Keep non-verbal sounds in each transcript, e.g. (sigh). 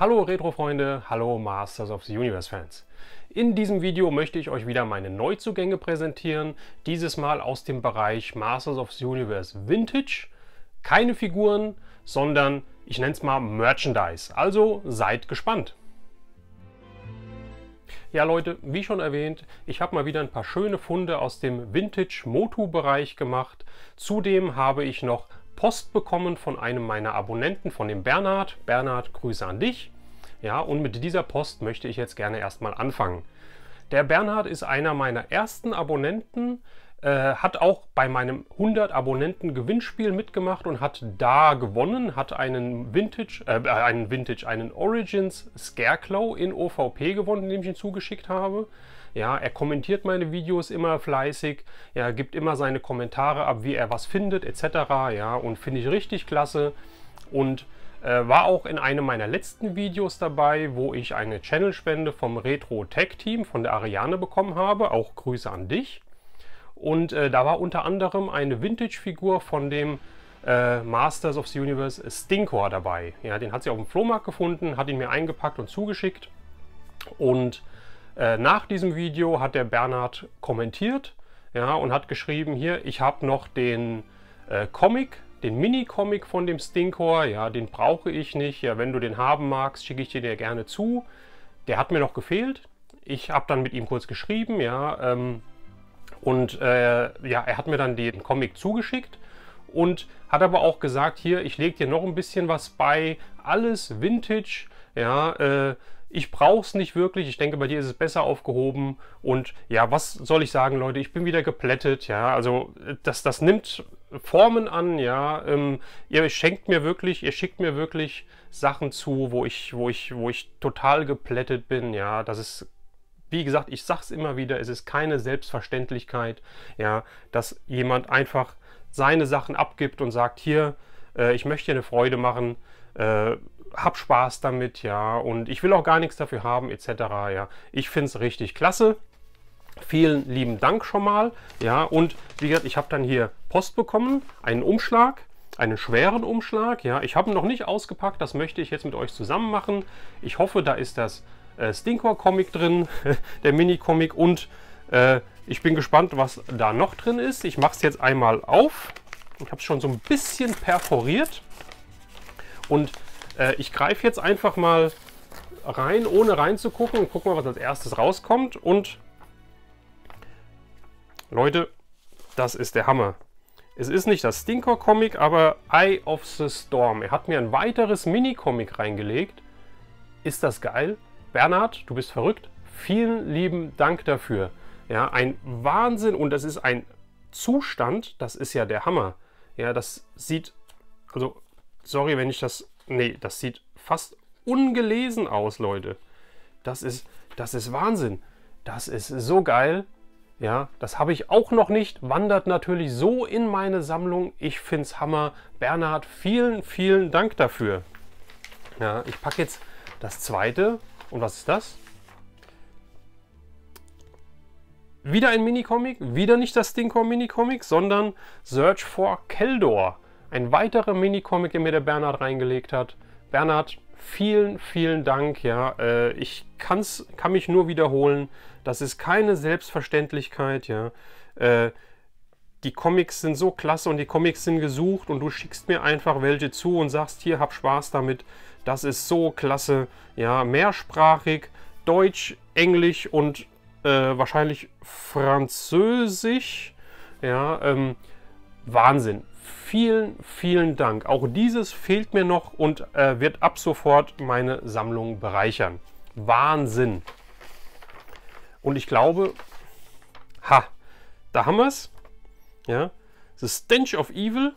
Hallo Retro-Freunde, hallo Masters of the Universe-Fans. In diesem Video möchte ich euch wieder meine Neuzugänge präsentieren, dieses Mal aus dem Bereich Masters of the Universe Vintage. Keine Figuren, sondern ich nenne es mal Merchandise, also seid gespannt. Ja Leute, wie schon erwähnt, ich habe mal wieder ein paar schöne Funde aus dem Vintage-Motu-Bereich gemacht. Zudem habe ich noch Post bekommen von einem meiner Abonnenten, von dem Bernhard. Bernhard, Grüße an dich. Ja, und mit dieser Post möchte ich jetzt gerne erstmal anfangen. Der Bernhard ist einer meiner ersten Abonnenten, äh, hat auch bei meinem 100 Abonnenten Gewinnspiel mitgemacht und hat da gewonnen, hat einen Vintage, äh, einen Vintage, einen Origins Scarecrow in OVP gewonnen, den ich ihm zugeschickt habe. Ja, er kommentiert meine Videos immer fleißig, er ja, gibt immer seine Kommentare ab, wie er was findet, etc. Ja, und finde ich richtig klasse und äh, war auch in einem meiner letzten Videos dabei, wo ich eine Channel-Spende vom Retro Tech Team von der Ariane bekommen habe. Auch Grüße an dich. Und äh, da war unter anderem eine Vintage-Figur von dem äh, Masters of the Universe äh, Stinkor dabei. Ja, den hat sie auf dem Flohmarkt gefunden, hat ihn mir eingepackt und zugeschickt. Und äh, nach diesem Video hat der Bernhard kommentiert ja, und hat geschrieben, hier, ich habe noch den äh, Comic, den Mini-Comic von dem Stinkor, ja, den brauche ich nicht. Ja, wenn du den haben magst, schicke ich dir den gerne zu. Der hat mir noch gefehlt, ich habe dann mit ihm kurz geschrieben, ja, ähm, und äh, ja, er hat mir dann den Comic zugeschickt und hat aber auch gesagt, hier, ich lege dir noch ein bisschen was bei, alles Vintage, ja, äh, ich brauche es nicht wirklich, ich denke, bei dir ist es besser aufgehoben und ja, was soll ich sagen, Leute, ich bin wieder geplättet, ja, also das, das nimmt Formen an, ja, ähm, ihr schenkt mir wirklich, ihr schickt mir wirklich Sachen zu, wo ich, wo ich, wo ich total geplättet bin, ja, das ist wie gesagt, ich sage es immer wieder, es ist keine Selbstverständlichkeit, ja, dass jemand einfach seine Sachen abgibt und sagt, hier, äh, ich möchte eine Freude machen, äh, hab Spaß damit, ja, und ich will auch gar nichts dafür haben, etc., ja. Ich finde es richtig klasse. Vielen lieben Dank schon mal, ja, und wie gesagt, ich habe dann hier Post bekommen, einen Umschlag, einen schweren Umschlag, ja. Ich habe ihn noch nicht ausgepackt, das möchte ich jetzt mit euch zusammen machen. Ich hoffe, da ist das äh, Stinkor-Comic drin, (laughs) der Mini-Comic und äh, ich bin gespannt, was da noch drin ist. Ich mache es jetzt einmal auf. Ich habe es schon so ein bisschen perforiert und äh, ich greife jetzt einfach mal rein, ohne reinzugucken und guck mal, was als erstes rauskommt und Leute, das ist der Hammer. Es ist nicht das Stinker-Comic, aber Eye of the Storm. Er hat mir ein weiteres Mini-Comic reingelegt. Ist das geil? Bernhard, du bist verrückt. Vielen lieben Dank dafür. Ja, ein Wahnsinn und das ist ein Zustand, das ist ja der Hammer. Ja, das sieht, also, sorry, wenn ich das, nee, das sieht fast ungelesen aus, Leute. Das ist, das ist Wahnsinn. Das ist so geil. Ja, das habe ich auch noch nicht. Wandert natürlich so in meine Sammlung. Ich finde es Hammer. Bernhard, vielen, vielen Dank dafür. Ja, ich packe jetzt das zweite und was ist das? Wieder ein Minicomic, wieder nicht das Stinkor Minicomic, sondern Search for Keldor. Ein weiterer Minicomic, den mir der Bernhard reingelegt hat. Bernhard, vielen, vielen Dank. Ja, äh, ich kann's, kann mich nur wiederholen. Das ist keine Selbstverständlichkeit. Ja, äh, die Comics sind so klasse und die Comics sind gesucht und du schickst mir einfach welche zu und sagst, hier, hab Spaß damit. Das ist so klasse. Ja, mehrsprachig, Deutsch, Englisch und äh, wahrscheinlich Französisch. Ja, ähm, Wahnsinn. Vielen, vielen Dank. Auch dieses fehlt mir noch und äh, wird ab sofort meine Sammlung bereichern. Wahnsinn. Und ich glaube, ha, da haben wir es. Ja? The Stench of Evil,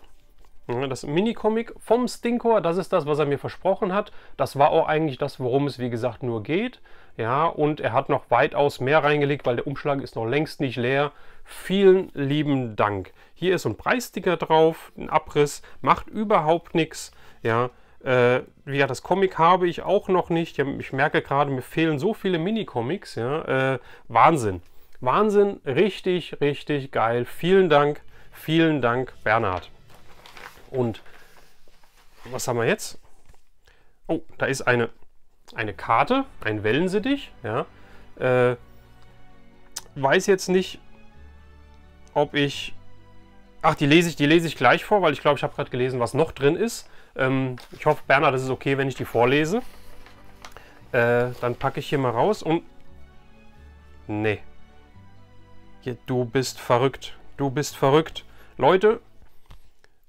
das Minicomic vom Stinkor, das ist das, was er mir versprochen hat. Das war auch eigentlich das, worum es wie gesagt nur geht. Ja, und er hat noch weitaus mehr reingelegt, weil der Umschlag ist noch längst nicht leer. Vielen lieben Dank. Hier ist so ein Preisticker drauf, ein Abriss, macht überhaupt nichts. Ja, äh, wie gesagt, das Comic habe ich auch noch nicht. Ich merke gerade, mir fehlen so viele Minicomics. Ja, äh, Wahnsinn. Wahnsinn, richtig, richtig geil. Vielen Dank, vielen Dank, Bernhard. Und was haben wir jetzt? Oh, da ist eine, eine Karte, ein Wellensittich. Ja. Äh, weiß jetzt nicht, ob ich... Ach, die lese ich, die lese ich gleich vor, weil ich glaube, ich habe gerade gelesen, was noch drin ist. Ähm, ich hoffe, Bernhard, das ist okay, wenn ich die vorlese. Äh, dann packe ich hier mal raus und... Nee, du bist verrückt. Du bist verrückt. Leute,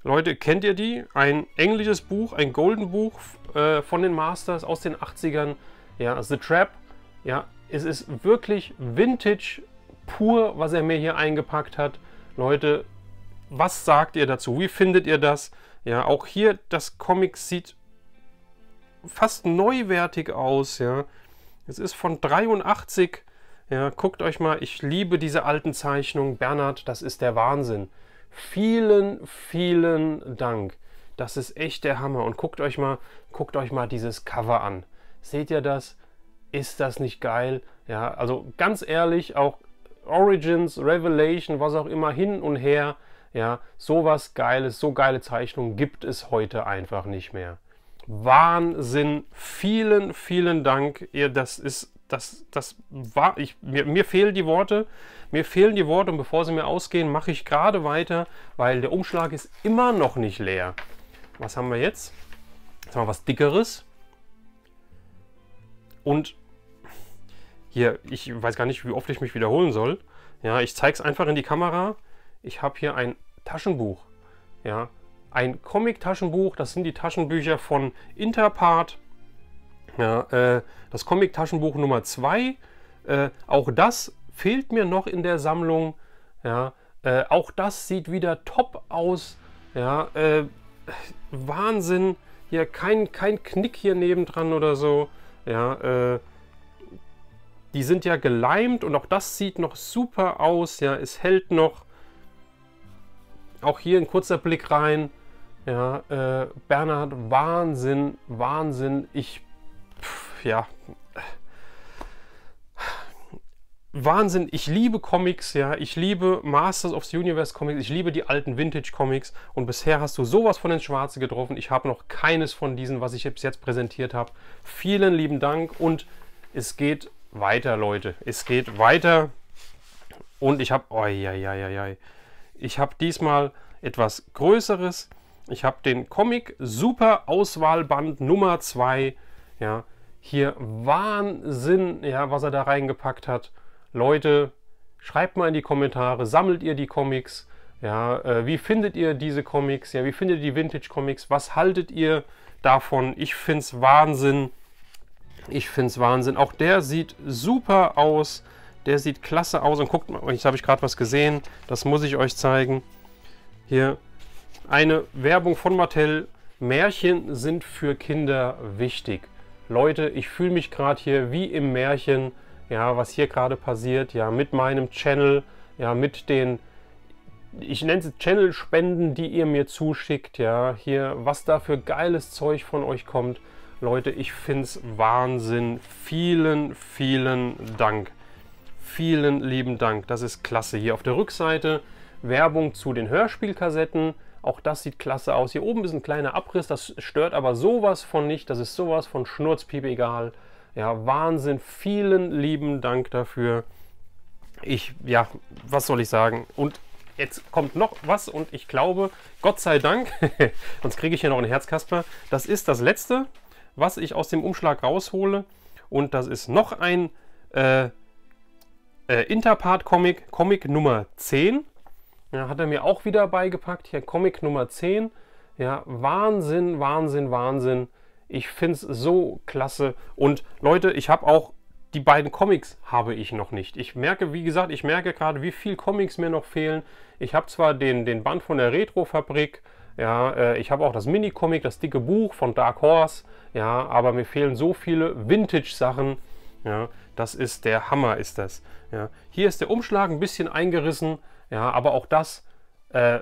Leute, kennt ihr die? Ein englisches Buch, ein Golden Buch äh, von den Masters aus den 80ern. Ja, The Trap. Ja, es ist wirklich Vintage pur, was er mir hier eingepackt hat. Leute, was sagt ihr dazu? Wie findet ihr das? Ja, auch hier, das Comic sieht fast neuwertig aus, ja. Es ist von 83, ja, guckt euch mal, ich liebe diese alten Zeichnungen. Bernhard, das ist der Wahnsinn. Vielen, vielen Dank. Das ist echt der Hammer. Und guckt euch mal, guckt euch mal dieses Cover an. Seht ihr das? Ist das nicht geil? Ja, also ganz ehrlich, auch Origins, Revelation, was auch immer, hin und her. Ja, sowas Geiles, so geile Zeichnungen gibt es heute einfach nicht mehr. Wahnsinn. Vielen, vielen Dank. Ihr, das ist das, das war, ich, mir, mir fehlen die Worte, mir fehlen die Worte und bevor sie mir ausgehen, mache ich gerade weiter, weil der Umschlag ist immer noch nicht leer. Was haben wir jetzt? Jetzt haben wir was Dickeres. Und hier, ich weiß gar nicht, wie oft ich mich wiederholen soll. Ja, ich zeige es einfach in die Kamera. Ich habe hier ein Taschenbuch. Ja, ein Comic-Taschenbuch. Das sind die Taschenbücher von Interpart ja, äh, das Comic-Taschenbuch Nummer 2, äh, auch das fehlt mir noch in der Sammlung. Ja, äh, auch das sieht wieder top aus. Ja, äh, Wahnsinn. Hier kein, kein Knick hier nebendran oder so. Ja, äh, die sind ja geleimt und auch das sieht noch super aus. Ja, es hält noch. Auch hier ein kurzer Blick rein. Ja, äh, Bernhard, Wahnsinn, Wahnsinn. Ich ja, Wahnsinn, ich liebe Comics, ja, ich liebe Masters of the Universe Comics, ich liebe die alten Vintage Comics und bisher hast du sowas von den Schwarzen getroffen. Ich habe noch keines von diesen, was ich bis jetzt präsentiert habe. Vielen lieben Dank und es geht weiter, Leute. Es geht weiter und ich habe, oh, ja, ja, ja, ja. ich habe diesmal etwas Größeres. Ich habe den Comic Super Auswahlband Nummer 2, ja, hier Wahnsinn, ja, was er da reingepackt hat. Leute, schreibt mal in die Kommentare, sammelt ihr die Comics? Ja, äh, wie findet ihr diese Comics? Ja, wie findet ihr die Vintage Comics? Was haltet ihr davon? Ich find's Wahnsinn. Ich find's Wahnsinn. Auch der sieht super aus. Der sieht klasse aus. Und guckt mal, jetzt habe ich gerade was gesehen. Das muss ich euch zeigen. Hier eine Werbung von Mattel. Märchen sind für Kinder wichtig. Leute, ich fühle mich gerade hier wie im Märchen, ja, was hier gerade passiert, ja, mit meinem Channel, ja, mit den, ich nenne es Channel-Spenden, die ihr mir zuschickt, ja, hier, was da für geiles Zeug von euch kommt. Leute, ich finde es Wahnsinn. Vielen, vielen Dank. Vielen lieben Dank. Das ist klasse. Hier auf der Rückseite Werbung zu den Hörspielkassetten. Auch das sieht klasse aus. Hier oben ist ein kleiner Abriss, das stört aber sowas von nicht. Das ist sowas von Schnurzpiepe egal. Ja, Wahnsinn. Vielen lieben Dank dafür. Ich, ja, was soll ich sagen? Und jetzt kommt noch was und ich glaube, Gott sei Dank, (laughs) sonst kriege ich hier noch ein Herzkasper. Das ist das letzte, was ich aus dem Umschlag raushole. Und das ist noch ein äh, äh, Interpart-Comic, Comic Nummer 10. Ja, hat er mir auch wieder beigepackt. Hier Comic Nummer 10. Ja, Wahnsinn, Wahnsinn, Wahnsinn. Ich finde es so klasse. Und Leute, ich habe auch die beiden Comics habe ich noch nicht. Ich merke, wie gesagt, ich merke gerade, wie viel Comics mir noch fehlen. Ich habe zwar den, den Band von der Retro-Fabrik, ja, äh, ich habe auch das Mini-Comic, das dicke Buch von Dark Horse, ja, aber mir fehlen so viele Vintage-Sachen. Ja, das ist der Hammer, ist das. Ja. Hier ist der Umschlag ein bisschen eingerissen, ja, aber auch das, äh,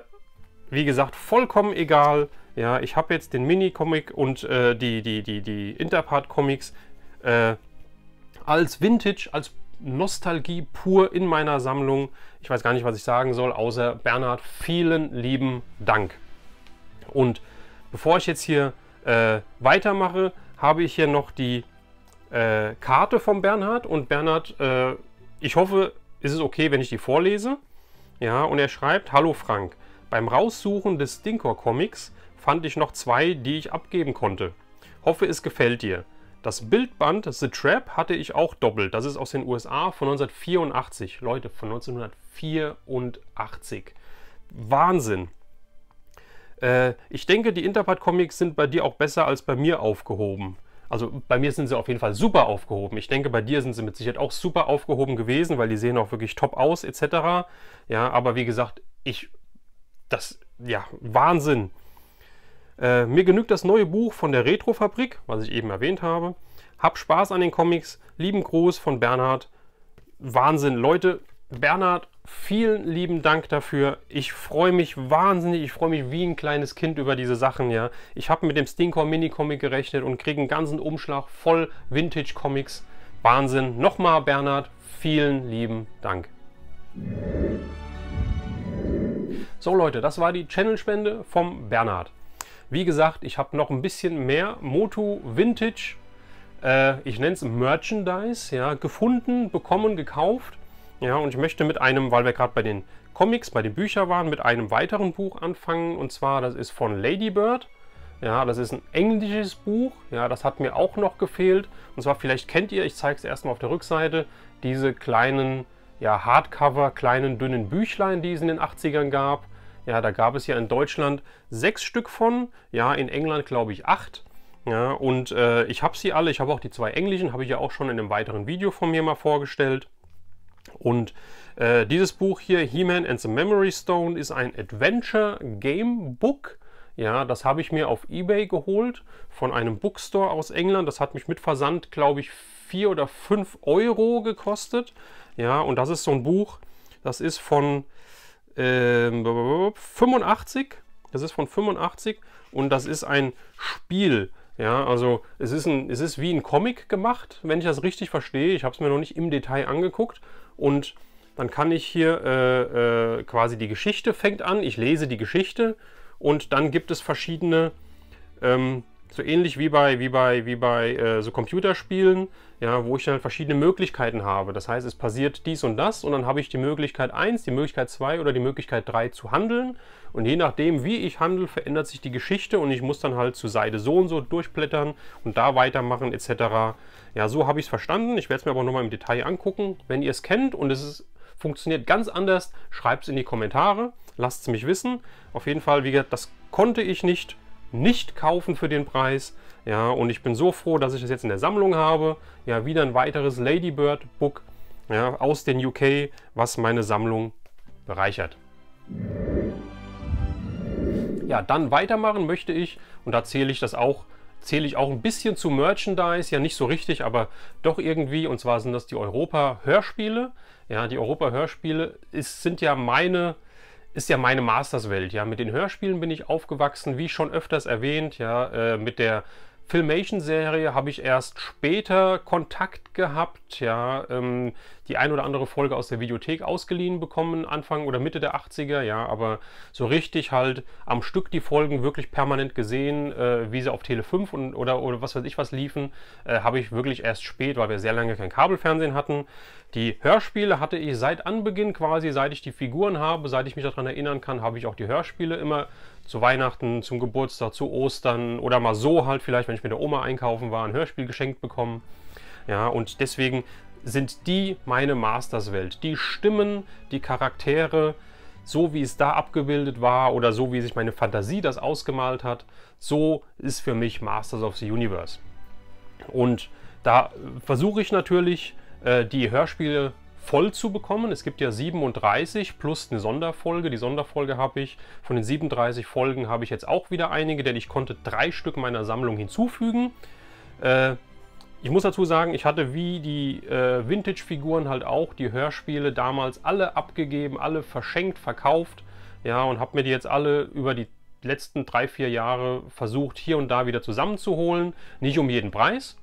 wie gesagt, vollkommen egal. Ja, ich habe jetzt den Mini-Comic und äh, die, die, die, die Interpart-Comics äh, als Vintage, als Nostalgie pur in meiner Sammlung. Ich weiß gar nicht, was ich sagen soll, außer Bernhard, vielen lieben Dank. Und bevor ich jetzt hier äh, weitermache, habe ich hier noch die äh, Karte von Bernhard. Und Bernhard, äh, ich hoffe, ist es okay, wenn ich die vorlese? Ja, und er schreibt, Hallo Frank, beim Raussuchen des Stinkor-Comics fand ich noch zwei, die ich abgeben konnte. Hoffe, es gefällt dir. Das Bildband The Trap hatte ich auch doppelt. Das ist aus den USA von 1984. Leute, von 1984. Wahnsinn. Äh, ich denke, die Interpart-Comics sind bei dir auch besser als bei mir aufgehoben also bei mir sind sie auf jeden Fall super aufgehoben. Ich denke, bei dir sind sie mit Sicherheit auch super aufgehoben gewesen, weil die sehen auch wirklich top aus, etc. Ja, aber wie gesagt, ich, das, ja, Wahnsinn. Äh, mir genügt das neue Buch von der Retrofabrik, was ich eben erwähnt habe. Hab Spaß an den Comics. Lieben Gruß von Bernhard. Wahnsinn, Leute, Bernhard, vielen lieben Dank dafür. Ich freue mich wahnsinnig. Ich freue mich wie ein kleines Kind über diese Sachen, ja. Ich habe mit dem Stinker Mini Comic gerechnet und kriege einen ganzen Umschlag voll Vintage Comics. Wahnsinn. Nochmal, Bernhard, vielen lieben Dank. So Leute, das war die Channel-Spende vom Bernhard. Wie gesagt, ich habe noch ein bisschen mehr Motu Vintage, äh, ich nenne es Merchandise, ja, gefunden, bekommen, gekauft. Ja, und ich möchte mit einem, weil wir gerade bei den Comics, bei den Büchern waren, mit einem weiteren Buch anfangen. Und zwar, das ist von Ladybird. Ja, das ist ein englisches Buch. Ja, das hat mir auch noch gefehlt. Und zwar, vielleicht kennt ihr, ich zeige es erstmal auf der Rückseite, diese kleinen ja, Hardcover, kleinen, dünnen Büchlein, die es in den 80ern gab. Ja, da gab es ja in Deutschland sechs Stück von. Ja, in England glaube ich acht. Ja, und äh, ich habe sie alle. Ich habe auch die zwei englischen, habe ich ja auch schon in einem weiteren Video von mir mal vorgestellt. Und äh, dieses Buch hier, He-Man and the Memory Stone, ist ein Adventure Game Book. Ja, das habe ich mir auf Ebay geholt von einem Bookstore aus England. Das hat mich mit Versand, glaube ich, 4 oder 5 Euro gekostet. Ja, und das ist so ein Buch, das ist von äh, 85. Das ist von 85 und das ist ein Spiel. Ja, also es ist, ein, es ist wie ein Comic gemacht, wenn ich das richtig verstehe. Ich habe es mir noch nicht im Detail angeguckt und dann kann ich hier äh, äh, quasi die Geschichte fängt an, ich lese die Geschichte und dann gibt es verschiedene, ähm, so ähnlich wie bei, wie bei, wie bei äh, so Computerspielen, ja, wo ich dann verschiedene Möglichkeiten habe. Das heißt, es passiert dies und das und dann habe ich die Möglichkeit 1, die Möglichkeit 2 oder die Möglichkeit 3 zu handeln. Und je nachdem, wie ich handle, verändert sich die Geschichte und ich muss dann halt zur Seite so und so durchblättern und da weitermachen etc. Ja, so habe ich es verstanden. Ich werde es mir aber nochmal im Detail angucken. Wenn ihr es kennt und es ist, funktioniert ganz anders, schreibt es in die Kommentare. Lasst es mich wissen. Auf jeden Fall, wie gesagt, das konnte ich nicht nicht kaufen für den Preis. Ja, und ich bin so froh, dass ich das jetzt in der Sammlung habe. Ja, wieder ein weiteres Ladybird Book ja, aus den UK, was meine Sammlung bereichert. Ja, dann weitermachen möchte ich, und da zähle ich das auch, zähle ich auch ein bisschen zu Merchandise, ja nicht so richtig, aber doch irgendwie, und zwar sind das die Europa-Hörspiele. Ja, die Europa-Hörspiele sind ja meine ist ja meine Masterswelt. Ja, mit den Hörspielen bin ich aufgewachsen, wie schon öfters erwähnt. Ja, äh, mit der Filmation-Serie habe ich erst später Kontakt gehabt. Ja, ähm, die ein oder andere Folge aus der Videothek ausgeliehen bekommen, Anfang oder Mitte der 80er, ja, aber so richtig halt am Stück die Folgen wirklich permanent gesehen, äh, wie sie auf Tele 5 und, oder, oder was weiß ich was liefen, äh, habe ich wirklich erst spät, weil wir sehr lange kein Kabelfernsehen hatten. Die Hörspiele hatte ich seit Anbeginn quasi, seit ich die Figuren habe, seit ich mich daran erinnern kann, habe ich auch die Hörspiele immer zu Weihnachten, zum Geburtstag, zu Ostern oder mal so halt vielleicht, wenn ich mit der Oma einkaufen war, ein Hörspiel geschenkt bekommen. Ja, und deswegen sind die meine Masters-Welt. Die Stimmen, die Charaktere, so wie es da abgebildet war oder so wie sich meine Fantasie das ausgemalt hat, so ist für mich Masters of the Universe. Und da versuche ich natürlich, äh, die Hörspiele voll zu bekommen. Es gibt ja 37 plus eine Sonderfolge. Die Sonderfolge habe ich, von den 37 Folgen habe ich jetzt auch wieder einige, denn ich konnte drei Stück meiner Sammlung hinzufügen. Äh, ich muss dazu sagen, ich hatte wie die äh, Vintage-Figuren halt auch die Hörspiele damals alle abgegeben, alle verschenkt, verkauft. Ja, und habe mir die jetzt alle über die letzten drei, vier Jahre versucht, hier und da wieder zusammenzuholen. Nicht um jeden Preis.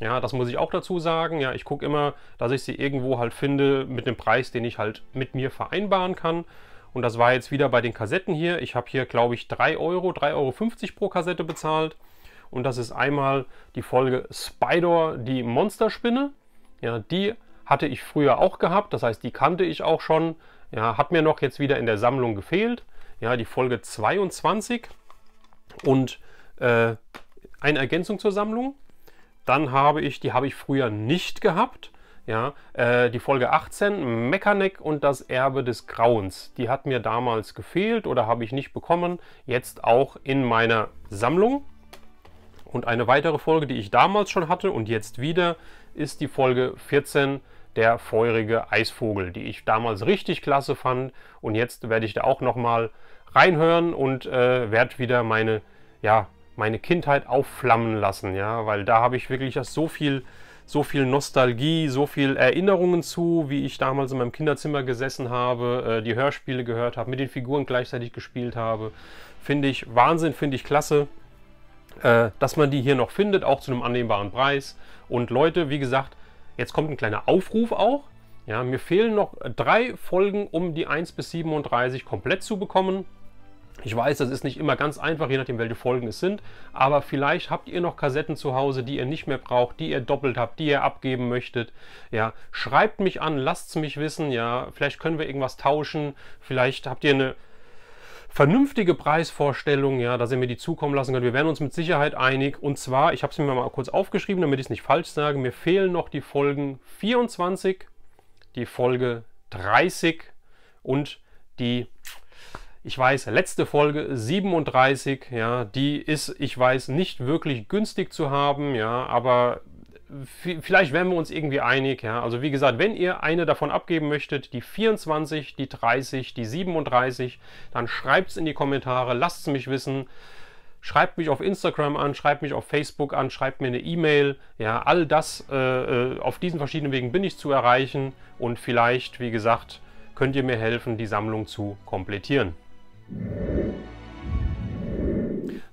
Ja, das muss ich auch dazu sagen. Ja, ich gucke immer, dass ich sie irgendwo halt finde mit einem Preis, den ich halt mit mir vereinbaren kann. Und das war jetzt wieder bei den Kassetten hier. Ich habe hier, glaube ich, 3 Euro, 3,50 Euro pro Kassette bezahlt. Und das ist einmal die Folge Spider, die Monsterspinne. Ja, die hatte ich früher auch gehabt, das heißt, die kannte ich auch schon. Ja, hat mir noch jetzt wieder in der Sammlung gefehlt. Ja, die Folge 22 und äh, eine Ergänzung zur Sammlung. Dann habe ich, die habe ich früher nicht gehabt. Ja, äh, die Folge 18, Mechanic und das Erbe des Grauens. Die hat mir damals gefehlt oder habe ich nicht bekommen. Jetzt auch in meiner Sammlung. Und eine weitere Folge, die ich damals schon hatte und jetzt wieder, ist die Folge 14, der feurige Eisvogel, die ich damals richtig klasse fand. Und jetzt werde ich da auch nochmal reinhören und äh, werde wieder meine, ja, meine Kindheit aufflammen lassen, ja, weil da habe ich wirklich so viel, so viel Nostalgie, so viel Erinnerungen zu, wie ich damals in meinem Kinderzimmer gesessen habe, äh, die Hörspiele gehört habe, mit den Figuren gleichzeitig gespielt habe. Finde ich Wahnsinn, finde ich klasse. Äh, dass man die hier noch findet, auch zu einem annehmbaren Preis. Und Leute, wie gesagt, jetzt kommt ein kleiner Aufruf auch. Ja, mir fehlen noch drei Folgen, um die 1 bis 37 komplett zu bekommen. Ich weiß, das ist nicht immer ganz einfach, je nachdem, welche Folgen es sind, aber vielleicht habt ihr noch Kassetten zu Hause, die ihr nicht mehr braucht, die ihr doppelt habt, die ihr abgeben möchtet. Ja, schreibt mich an, lasst es mich wissen, ja, vielleicht können wir irgendwas tauschen, vielleicht habt ihr eine vernünftige Preisvorstellung, ja, dass ihr mir die zukommen lassen könnt. Wir werden uns mit Sicherheit einig. Und zwar, ich habe es mir mal kurz aufgeschrieben, damit ich es nicht falsch sage, mir fehlen noch die Folgen 24, die Folge 30 und die ich weiß, letzte Folge 37, ja, die ist, ich weiß, nicht wirklich günstig zu haben, ja, aber vielleicht werden wir uns irgendwie einig. Ja? Also wie gesagt, wenn ihr eine davon abgeben möchtet, die 24, die 30, die 37, dann schreibt es in die Kommentare, lasst es mich wissen. Schreibt mich auf Instagram an, schreibt mich auf Facebook an, schreibt mir eine E-Mail. Ja, all das äh, äh, auf diesen verschiedenen Wegen bin ich zu erreichen und vielleicht, wie gesagt, könnt ihr mir helfen, die Sammlung zu komplettieren.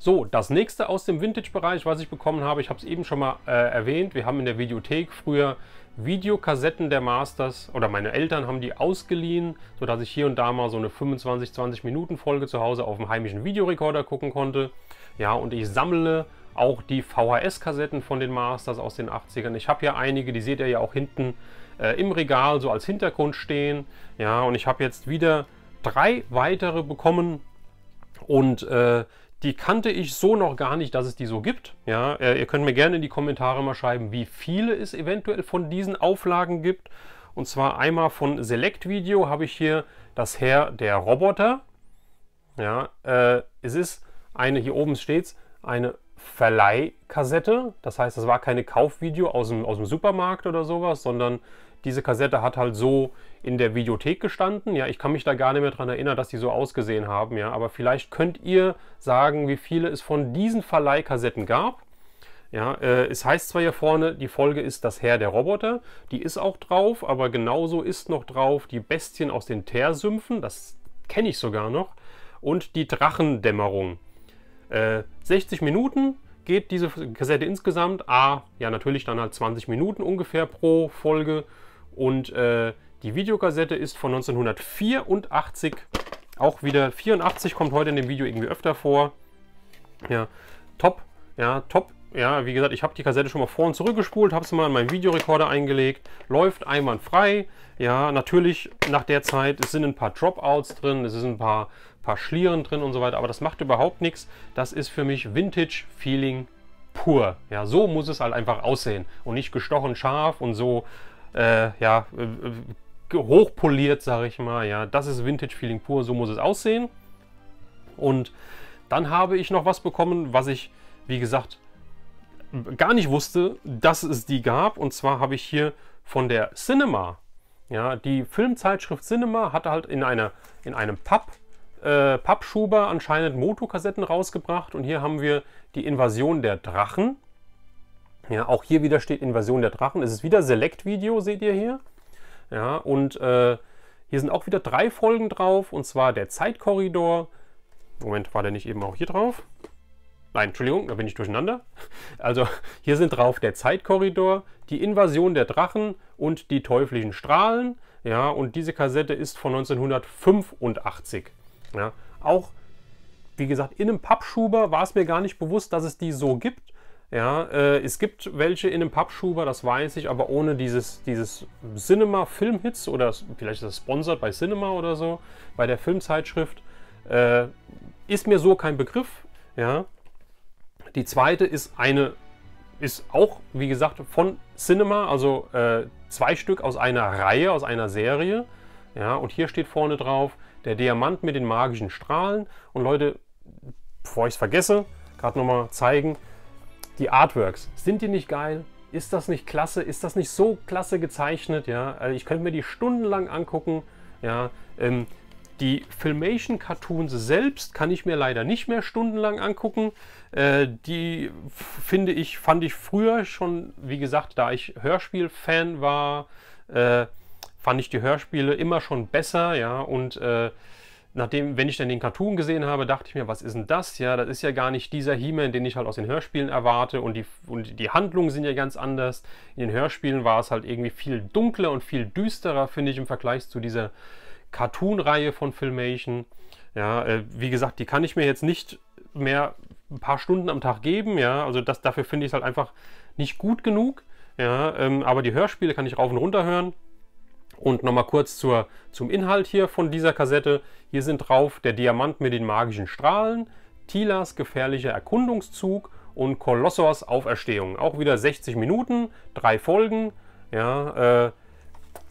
So, das nächste aus dem Vintage-Bereich, was ich bekommen habe, ich habe es eben schon mal äh, erwähnt, wir haben in der Videothek früher Videokassetten der Masters oder meine Eltern haben die ausgeliehen, sodass ich hier und da mal so eine 25-20 Minuten Folge zu Hause auf dem heimischen Videorekorder gucken konnte. Ja, und ich sammle auch die VHS-Kassetten von den Masters aus den 80ern. Ich habe hier einige, die seht ihr ja auch hinten äh, im Regal so als Hintergrund stehen. Ja, und ich habe jetzt wieder drei weitere bekommen und äh, die kannte ich so noch gar nicht, dass es die so gibt. Ja, äh, ihr könnt mir gerne in die Kommentare mal schreiben, wie viele es eventuell von diesen Auflagen gibt. Und zwar einmal von Select Video habe ich hier das Herr der Roboter. Ja, äh, es ist eine, hier oben steht eine Verleihkassette. Das heißt, es war keine Kaufvideo aus dem, aus dem Supermarkt oder sowas, sondern diese Kassette hat halt so in der Videothek gestanden. Ja, ich kann mich da gar nicht mehr dran erinnern, dass die so ausgesehen haben. Ja, aber vielleicht könnt ihr sagen, wie viele es von diesen Verleihkassetten gab. Ja, äh, es heißt zwar hier vorne, die Folge ist das Herr der Roboter, die ist auch drauf, aber genauso ist noch drauf die Bestien aus den Teersümpfen, das kenne ich sogar noch, und die Drachendämmerung. Äh, 60 Minuten geht diese Kassette insgesamt, a, ah, ja natürlich dann halt 20 Minuten ungefähr pro Folge und äh, die Videokassette ist von 1984. Auch wieder 84 kommt heute in dem Video irgendwie öfter vor. Ja, top. Ja, top. Ja, wie gesagt, ich habe die Kassette schon mal vor und zurückgespult, habe sie mal in meinen Videorekorder eingelegt. Läuft einwandfrei. Ja, natürlich nach der Zeit, es sind ein paar Dropouts drin, es sind ein paar, paar Schlieren drin und so weiter. Aber das macht überhaupt nichts. Das ist für mich Vintage-Feeling pur. Ja, so muss es halt einfach aussehen und nicht gestochen scharf und so äh, ja, äh, äh, hochpoliert, sage ich mal. Ja, das ist Vintage-Feeling pur, so muss es aussehen. Und dann habe ich noch was bekommen, was ich, wie gesagt, gar nicht wusste, dass es die gab. Und zwar habe ich hier von der Cinema, ja, die Filmzeitschrift Cinema hatte halt in, einer, in einem Papp, äh, Pappschuber anscheinend Motokassetten rausgebracht. Und hier haben wir die Invasion der Drachen ja, auch hier wieder steht Invasion der Drachen. Es ist wieder Select-Video, seht ihr hier. Ja, und äh, hier sind auch wieder drei Folgen drauf, und zwar der Zeitkorridor. Moment, war der nicht eben auch hier drauf? Nein, Entschuldigung, da bin ich durcheinander. (laughs) Also hier sind drauf der Zeitkorridor, die Invasion der Drachen und die teuflischen Strahlen. Ja, und diese Kassette ist von 1985. Ja, auch, wie gesagt, in einem Pappschuber war es mir gar nicht bewusst, dass es die so gibt. Ja, äh, es gibt welche in einem Pappschuber, das weiß ich, aber ohne dieses, dieses Cinema Hits oder vielleicht ist das sponsert bei Cinema oder so, bei der Filmzeitschrift. Äh, ist mir so kein Begriff. Ja. Die zweite ist eine, ist auch, wie gesagt, von Cinema, also äh, zwei Stück aus einer Reihe, aus einer Serie. Ja, und hier steht vorne drauf, der Diamant mit den magischen Strahlen. Und Leute, bevor ich es vergesse, gerade nochmal zeigen, die Artworks, sind die nicht geil? Ist das nicht klasse? Ist das nicht so klasse gezeichnet? Ja, also ich könnte mir die stundenlang angucken. Ja, ähm, die Filmation-Cartoons selbst kann ich mir leider nicht mehr stundenlang angucken. Äh, die finde ich, fand ich früher schon, wie gesagt, da ich Hörspiel-Fan war, äh, fand ich die Hörspiele immer schon besser, ja, und äh, nachdem, wenn ich dann den Cartoon gesehen habe, dachte ich mir, was ist denn das? Ja, das ist ja gar nicht dieser he den ich halt aus den Hörspielen erwarte und die, und die Handlungen sind ja ganz anders. In den Hörspielen war es halt irgendwie viel dunkler und viel düsterer, finde ich, im Vergleich zu dieser Cartoon-Reihe von Filmation. Ja, äh, wie gesagt, die kann ich mir jetzt nicht mehr ein paar Stunden am Tag geben, ja, also das, dafür finde ich es halt einfach nicht gut genug, ja, ähm, aber die Hörspiele kann ich rauf und runter hören, und nochmal kurz zur, zum Inhalt hier von dieser Kassette. Hier sind drauf der Diamant mit den magischen Strahlen, Tilas gefährlicher Erkundungszug und Kolossos Auferstehung. Auch wieder 60 Minuten, drei Folgen. Ja, äh,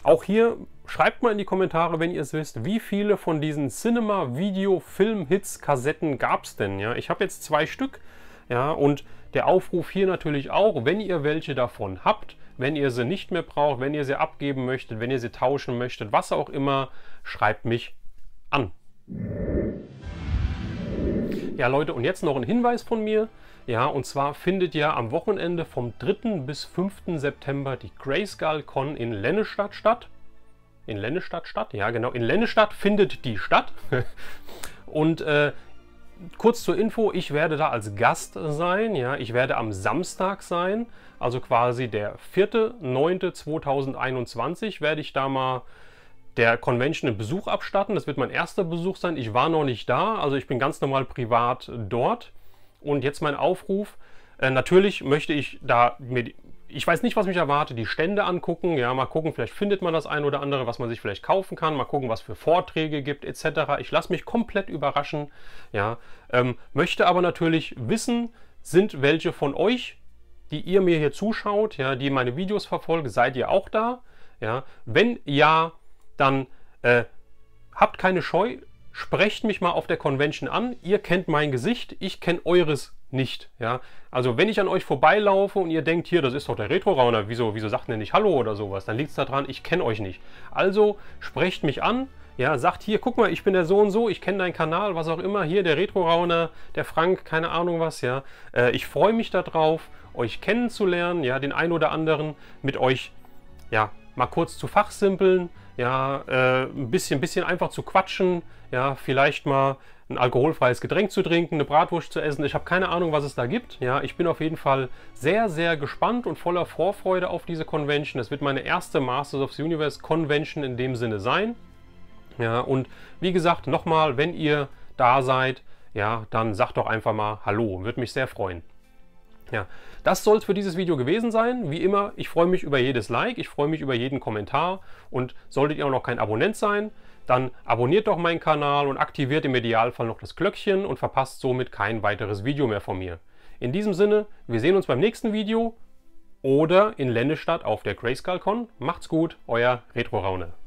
auch hier schreibt mal in die Kommentare, wenn ihr es wisst, wie viele von diesen Cinema-Video-Film-Hits-Kassetten gab es denn? Ja, ich habe jetzt zwei Stück. Ja, und der Aufruf hier natürlich auch, wenn ihr welche davon habt, wenn ihr sie nicht mehr braucht, wenn ihr sie abgeben möchtet, wenn ihr sie tauschen möchtet, was auch immer, schreibt mich an. Ja, Leute, und jetzt noch ein Hinweis von mir. Ja, und zwar findet ja am Wochenende vom 3. bis 5. September die Grayskull Con in Lennestadt statt. In Lennestadt statt? Ja, genau. In Lennestadt findet die statt. (laughs) und äh, kurz zur Info, ich werde da als Gast sein. Ja, ich werde am Samstag sein, also quasi der 4.9.2021 werde ich da mal der Convention einen Besuch abstatten. Das wird mein erster Besuch sein. Ich war noch nicht da, also ich bin ganz normal privat dort. Und jetzt mein Aufruf. Äh, natürlich möchte ich da mir ich weiß nicht, was mich erwartet. Die Stände angucken, ja, mal gucken, vielleicht findet man das ein oder andere, was man sich vielleicht kaufen kann, mal gucken, was für Vorträge gibt, etc. Ich lasse mich komplett überraschen, ja. Ähm, möchte aber natürlich wissen, sind welche von euch, die ihr mir hier zuschaut, ja, die meine Videos verfolgen, seid ihr auch da? Ja, wenn ja, dann äh, habt keine Scheu, sprecht mich mal auf der Convention an. Ihr kennt mein Gesicht, ich kenne eures nicht. Ja? Also wenn ich an euch vorbeilaufe und ihr denkt, hier, das ist doch der Retro-Rauner, wieso, wieso sagt ihr nicht Hallo oder sowas, dann liegt es daran, ich kenne euch nicht. Also sprecht mich an, ja, sagt hier, guck mal, ich bin der so und so, ich kenne deinen Kanal, was auch immer, hier der Retro-Rauner, der Frank, keine Ahnung was, ja. Äh, ich freue mich darauf, euch kennenzulernen, ja, den einen oder anderen mit euch, ja, mal kurz zu fachsimpeln, ja, äh, ein bisschen, bisschen einfach zu quatschen, ja, vielleicht mal ein alkoholfreies Getränk zu trinken, eine Bratwurst zu essen. Ich habe keine Ahnung, was es da gibt. Ja, ich bin auf jeden Fall sehr, sehr gespannt und voller Vorfreude auf diese Convention. Es wird meine erste Masters of the Universe Convention in dem Sinne sein. Ja, und wie gesagt, nochmal, wenn ihr da seid, ja, dann sagt doch einfach mal Hallo. Würde mich sehr freuen. Ja, das soll es für dieses Video gewesen sein. Wie immer, ich freue mich über jedes Like, ich freue mich über jeden Kommentar und solltet ihr auch noch kein Abonnent sein, dann abonniert doch meinen Kanal und aktiviert im Idealfall noch das Glöckchen und verpasst somit kein weiteres Video mehr von mir. In diesem Sinne, wir sehen uns beim nächsten Video oder in Ländestadt auf der Grayscale Con. Macht's gut, euer Retro Raune.